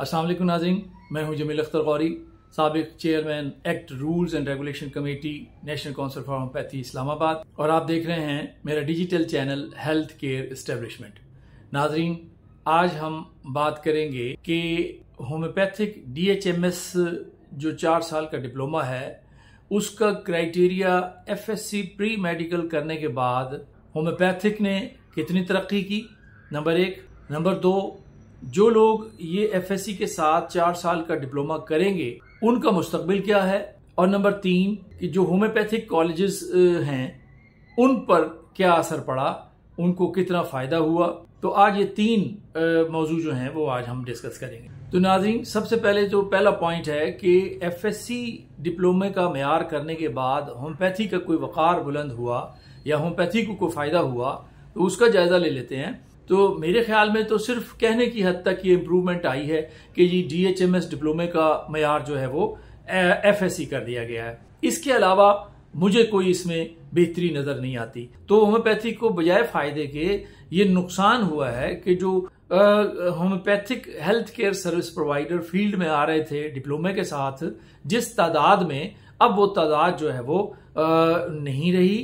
वालेकुम नाजिन मैं हूं जमील अख्तर गौरी सबक chairman act rules and regulation committee national council for homoeopathy Islamabad और आप देख रहे हैं मेरा digital channel health care establishment नाजरीन आज हम बात करेंगे कि होम्योपैथिक डीएचएमएस जो चार साल का डिप्लोमा है उसका क्राइटेरिया सी प्री मेडिकल करने के बाद होम्योपैथिक ने कितनी तरक्की की नंबर एक नंबर दो जो लोग ये एफ के साथ चार साल का डिप्लोमा करेंगे उनका मुस्तबिल क्या है और नंबर तीन कि जो होम्योपैथिक कॉलेजेस हैं उन पर क्या असर पड़ा उनको कितना फ़ायदा हुआ तो आज ये तीन मौजू जो हैं वो आज हम डिस्कस करेंगे तो नाजरीन सबसे पहले जो तो पहला पॉइंट है कि सी डिप्लोमे का मैार करने के बाद होम्योपैथी का कोई वक़ार बुलंद हुआ या होम्योपैथी को कोई फ़ायदा हुआ तो उसका जायज़ा ले लेते हैं तो मेरे ख्याल में तो सिर्फ कहने की हद तक ये इम्प्रूवमेंट आई है कि ये डी एच एम एस डिप्लोमे का मैार जो है वो एफ एस सी कर दिया गया है इसके अलावा मुझे कोई इसमें बेहतरी नज़र नहीं आती तो होम्योपैथिक को बजाय फायदे के ये नुकसान हुआ है कि जो homoeopathic health care service provider field में आ रहे थे डिप्लोमे के साथ जिस तादाद में अब वो तादाद जो है वो आ, नहीं रही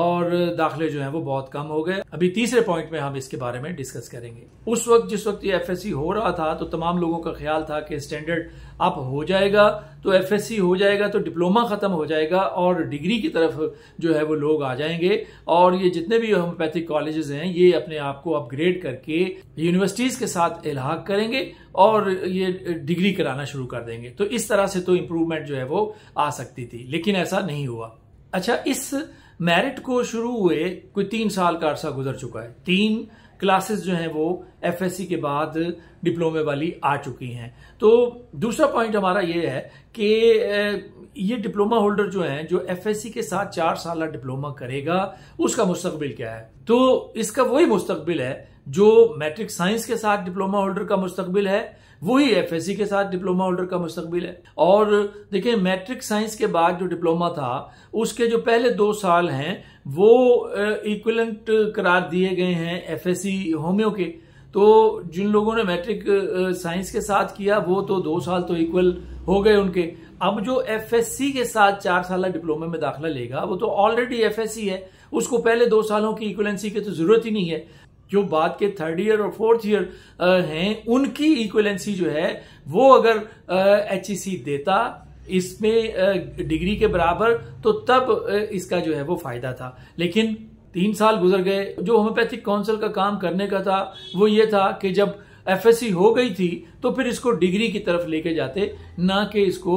और दाखिले जो है वो बहुत कम हो गए अभी तीसरे पॉइंट में हम इसके बारे में डिस्कस करेंगे उस वक्त जिस वक्त ये एफएससी हो रहा था तो तमाम लोगों का ख्याल था कि स्टैंडर्ड अप हो जाएगा तो एफएससी हो जाएगा तो डिप्लोमा ख़त्म हो जाएगा और डिग्री की तरफ जो है वो लोग आ जाएंगे और ये जितने भी होम्योपैथिक कॉलेजेस हैं ये अपने आप को अपग्रेड करके यूनिवर्सिटीज़ के साथ इलाहाक करेंगे और ये डिग्री कराना शुरू कर देंगे तो इस तरह से तो इम्प्रूवमेंट जो है वो आ सकती थी लेकिन ऐसा नहीं हुआ अच्छा इस मेरिट को शुरू हुए कोई तीन साल का अरसा गुजर चुका है तीन क्लासेस जो हैं वो एफएससी के बाद डिप्लोमे वाली आ चुकी हैं तो दूसरा पॉइंट हमारा ये है कि ये डिप्लोमा होल्डर जो हैं जो एफएससी के साथ चार साल डिप्लोमा करेगा उसका मुस्तकबिल क्या है तो इसका वही मुस्तकबिल है जो मैट्रिक साइंस के साथ डिप्लोमा होल्डर का मुस्तकबिल है वही एफ के साथ डिप्लोमा होल्डर का मुस्तबिल है और देखिये मैट्रिक साइंस के बाद जो डिप्लोमा था उसके जो पहले दो साल हैं वो इक्वलेंट करार दिए गए हैं एफ होम्यो के तो जिन लोगों ने मैट्रिक साइंस के साथ किया वो तो दो साल तो इक्वल हो गए उनके अब जो एफएससी के साथ चार साल डिप्लोमा में दाखला लेगा वो तो ऑलरेडी एफएससी है उसको पहले दो सालों की इक्वलेंसी की तो जरूरत ही नहीं है जो बाद के थर्ड ईयर और फोर्थ ईयर हैं उनकी इक्वलेंसी जो है वो अगर एच e देता इसमें डिग्री के बराबर तो तब इसका जो है वो फायदा था लेकिन तीन साल गुजर गए जो होम्योपैथिक काउंसिल का काम करने का था वो ये था कि जब एफ हो गई थी तो फिर इसको डिग्री की तरफ लेके जाते ना कि इसको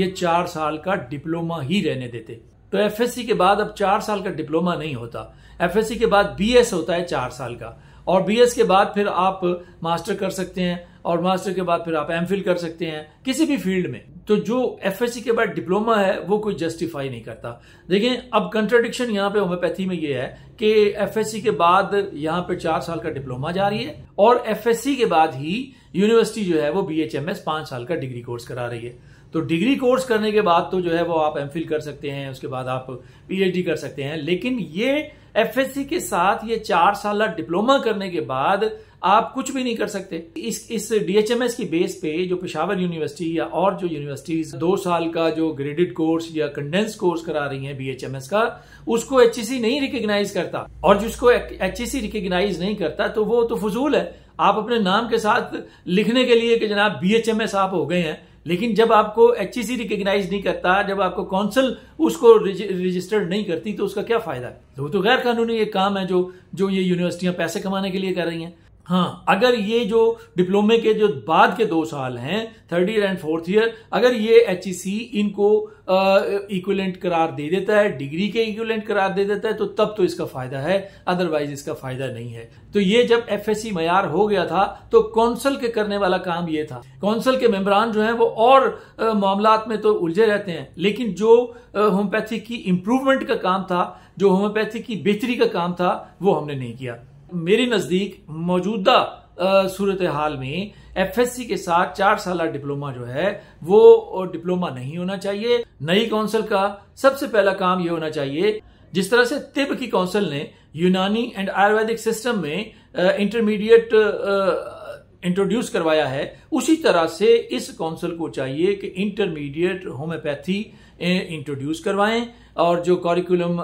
ये चार साल का डिप्लोमा ही रहने देते तो एफ के बाद अब चार साल का डिप्लोमा नहीं होता एफ के बाद बी होता है चार साल का और बी के बाद फिर आप मास्टर कर सकते हैं और मास्टर के बाद फिर आप एम कर सकते हैं किसी भी फील्ड में तो जो एफ के बाद डिप्लोमा है वो कोई जस्टिफाई नहीं करता देखिए अब कंट्राडिक्शन यहाँ पे होम्योपैथी में ये है कि एफ के बाद यहाँ पे चार साल का डिप्लोमा जा रही है और एफ के बाद ही यूनिवर्सिटी जो है वो एस पांच साल का डिग्री कोर्स करा रही है तो डिग्री कोर्स करने के बाद तो जो है वो आप एम कर सकते हैं उसके बाद आप पी कर सकते हैं लेकिन ये एफएससी के साथ ये चार साल डिप्लोमा करने के बाद आप कुछ भी नहीं कर सकते इस इस डीएचएमएस की बेस पे जो पिशावर यूनिवर्सिटी या और जो यूनिवर्सिटीज दो साल का जो ग्रेडिड कोर्स या कंडेंस कोर्स करा रही हैं बीएचएमएस का उसको एच e नहीं रिकग्नाइज करता और जिसको एच रिकग्नाइज e नहीं करता तो वो तो फजूल है आप अपने नाम के साथ लिखने के लिए कि जनाब बी आप हो गए हैं लेकिन जब आपको एच रिकग्नाइज e नहीं करता जब आपको काउंसिल उसको रजिस्टर्ड नहीं करती तो उसका क्या फायदा है वो तो गैर कानूनी एक काम है जो जो ये यूनिवर्सिटियां पैसे कमाने के लिए कर रही हैं हाँ अगर ये जो डिप्लोमे के जो बाद के दो साल हैं third year and fourth year अगर ये एच e इनको इक्वलेंट करार दे देता है डिग्री के इक्वलेंट करार दे देता है तो तब तो इसका फायदा है अदरवाइज इसका फायदा नहीं है तो ये जब एफ एस मैार हो गया था तो कौंसल के करने वाला काम ये था कौंसल के मेम्बरान जो हैं वो और मामला में तो उलझे रहते हैं लेकिन जो होम्योपैथी की इम्प्रूवमेंट का काम था जो होम्योपैथी की बेहतरी का काम था वो हमने नहीं किया मेरे नज़दीक मौजूदा सूरत हाल में सी के साथ चार साल डिप्लोमा जो है वो डिप्लोमा नहीं होना चाहिए नई काउंसिल का सबसे पहला काम ये होना चाहिए जिस तरह से तिब की काउंसिल ने यूनानी एंड आयुर्वेदिक सिस्टम में इंटरमीडिएट इंट्रोड्यूस करवाया है उसी तरह से इस काउंसिल को चाहिए कि इंटरमीडिएट होम्योपैथी इंट्रोड्यूस करवाएं और जो कॉरिकुलम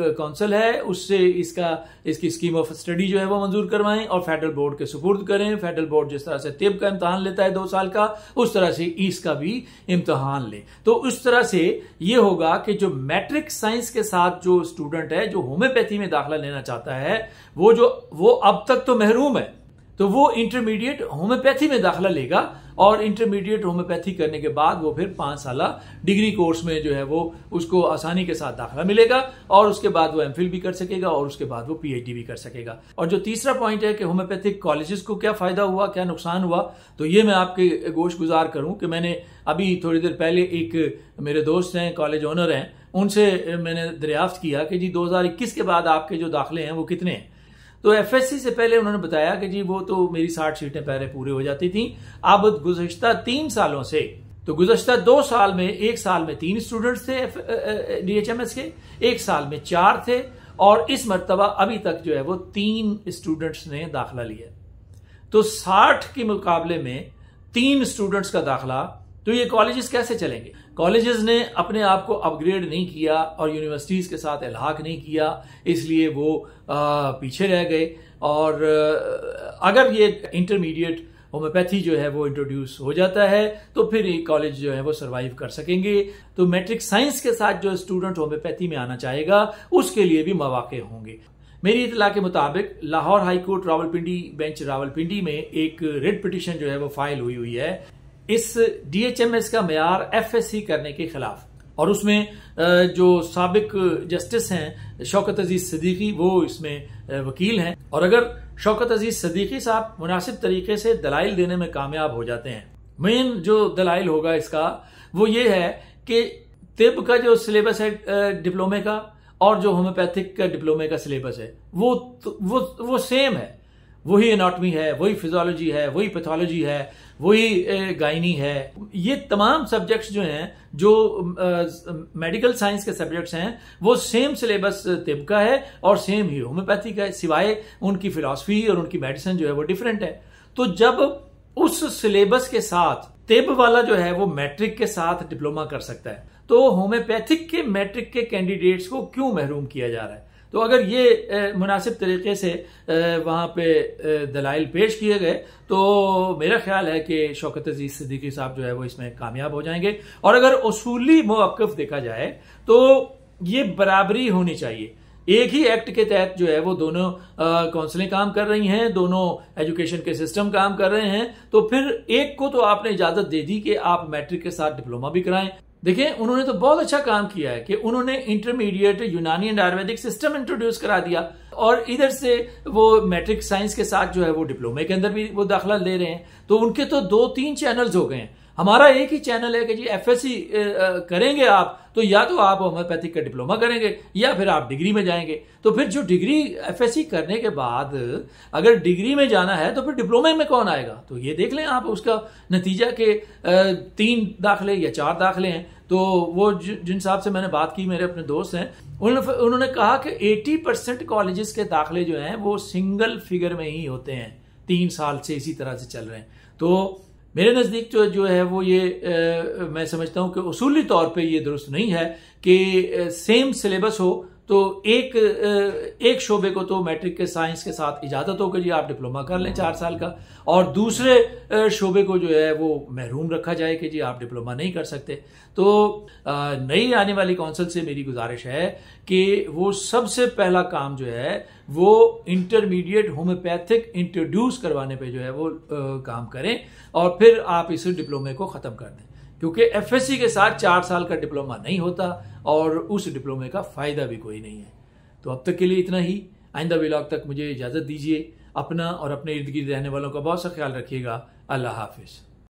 काउंसिल है उससे इसका इसकी स्कीम ऑफ स्टडी जो है वो मंजूर करवाएं और फेडरल बोर्ड के सुपुर्द करें फेडरल बोर्ड जिस तरह से तेब का इम्तहान लेता है दो साल का उस तरह से ईस का भी इम्तहान लें तो उस तरह से ये होगा कि जो मैट्रिक साइंस के साथ जो स्टूडेंट है जो होम्योपैथी में दाखिला लेना चाहता है वो जो वो अब तक तो महरूम है तो वो इंटरमीडिएट होम्योपैथी में दाखला लेगा और इंटरमीडिएट होम्योपैथी करने के बाद वो फिर पांच साल डिग्री कोर्स में जो है वो उसको आसानी के साथ दाखला मिलेगा और उसके बाद वो एम भी कर सकेगा और उसके बाद वो पीएचडी भी कर सकेगा और जो तीसरा पॉइंट है कि होम्योपैथिक कॉलेजेस को क्या फायदा हुआ क्या नुकसान हुआ तो ये मैं आपके गोश गुजार करूं कि मैंने अभी थोड़ी देर पहले एक मेरे दोस्त हैं कॉलेज ओनर हैं उनसे मैंने दरियाफ्त किया कि जी 2021 के बाद आपके जो दाखिले हैं वो कितने हैं तो एफ से पहले उन्होंने बताया कि जी वो तो मेरी साठ सीटें पहले पूरी हो जाती थी अब गुजशत तीन सालों से तो गुजशत दो साल में एक साल में तीन स्टूडेंट्स थे डी एच एम एस के एक साल में चार थे और इस मरतबा अभी तक जो है वो तीन स्टूडेंट्स ने दाखिला लिया तो साठ के मुकाबले में तीन स्टूडेंट्स का दाखिला तो ये कॉलेजेस कैसे चलेंगे कॉलेजेस ने अपने आप को अपग्रेड नहीं किया और यूनिवर्सिटीज़ के साथ इलाक नहीं किया इसलिए वो पीछे रह गए और अगर ये इंटरमीडिएट होम्योपैथी जो है वो इंट्रोड्यूस हो जाता है तो फिर ये कॉलेज जो है वो सरवाइव कर सकेंगे तो मैट्रिक साइंस के साथ जो स्टूडेंट होम्योपैथी में आना चाहेगा उसके लिए भी मौाक़े होंगे मेरी इतला के मुताबिक लाहौर हाईकोर्ट रावलपिंडी बेंच रावलपिंडी में एक रेड पिटिशन जो है वो फाइल हुई हुई है इस डीएचएमएस का मैार एफएससी करने के खिलाफ और उसमें जो सबक जस्टिस हैं शौकत अजीज सदीकी वो इसमें वकील हैं और अगर शौकत अजीज सदीकी साहब मुनासिब तरीके से दलाइल देने में कामयाब हो जाते हैं मेन जो दलाइल होगा इसका वो ये है कि तिब का जो सिलेबस है डिप्लोमे का और जो होम्योपैथिक का डिप्लोमे का सिलेबस है वो तो, वो वो सेम है वही एनाटमी है वही फिजोलॉजी है वही पैथोलॉजी है वही गायनी है ये तमाम सब्जेक्ट्स जो हैं जो मेडिकल साइंस के सब्जेक्ट्स हैं वो सेम सिलेबस तिब का है और सेम ही होम्योपैथी का है सिवाय उनकी फिलॉसफी और उनकी मेडिसिन जो है वो डिफरेंट है तो जब उस सिलेबस के साथ तिब वाला जो है वो मैट्रिक के साथ डिप्लोमा कर सकता है तो होम्योपैथिक के मैट्रिक के कैंडिडेट्स को क्यों महरूम किया जा रहा है तो अगर ये मुनासिब तरीके से वहाँ पे दलाइल पेश किए गए तो मेरा ख्याल है कि शौकत अजीज सिद्दीकी साहब जो है वो इसमें कामयाब हो जाएंगे और अगर असूली मौक़ देखा जाए तो ये बराबरी होनी चाहिए एक ही एक्ट के तहत जो है वो दोनों काउंसलिंग काम कर रही हैं दोनों एजुकेशन के सिस्टम काम कर रहे हैं तो फिर एक को तो आपने इजाज़त दे दी कि आप मैट्रिक के साथ डिप्लोमा भी कराएं देखिए उन्होंने तो बहुत अच्छा काम किया है कि उन्होंने इंटरमीडिएट यूनानी एंड आयुर्वेदिक सिस्टम इंट्रोड्यूस करा दिया और इधर से वो मैट्रिक साइंस के साथ जो है वो डिप्लोमा के अंदर भी वो दाखला ले रहे हैं तो उनके तो दो तीन चैनल्स हो गए हैं हमारा एक ही चैनल है कि जी एफ करेंगे आप तो या तो आप होम्योपैथिक का डिप्लोमा करेंगे या फिर आप डिग्री में जाएंगे तो फिर जो डिग्री एफ करने के बाद अगर डिग्री में जाना है तो फिर डिप्लोमा में कौन आएगा तो ये देख लें आप उसका नतीजा के तीन दाखिले या चार दाखिले हैं तो वो जिन साहब से मैंने बात की मेरे अपने दोस्त हैं उन्होंने कहा कि 80 परसेंट कॉलेजेस के दाखिले जो हैं वो सिंगल फिगर में ही होते हैं तीन साल से इसी तरह से चल रहे हैं तो मेरे नज़दीक जो तो जो है वो ये आ, मैं समझता हूँ कि उसूली तौर पे ये दुरुस्त नहीं है कि सेम सिलेबस हो तो एक एक शोबे को तो मैट्रिक के साइंस के साथ इजाज़त होकर जी आप डिप्लोमा कर लें चार साल का और दूसरे शोबे को जो है वो महरूम रखा जाए कि जी आप डिप्लोमा नहीं कर सकते तो नई आने वाली काउंसिल से मेरी गुजारिश है कि वो सबसे पहला काम जो है वो इंटरमीडिएट होम्योपैथिक इंट्रोड्यूस करवाने पे जो है वो काम करें और फिर आप इस डिप्लोमे को ख़त्म कर दें क्योंकि एफ के साथ चार साल का डिप्लोमा नहीं होता और उस डिप्लोमे का फ़ायदा भी कोई नहीं है तो अब तक के लिए इतना ही आइंदा ब्लॉग तक मुझे इजाज़त दीजिए अपना और अपने इर्द गिर्द रहने वालों का बहुत सा ख्याल रखिएगा अल्लाह हाफिज़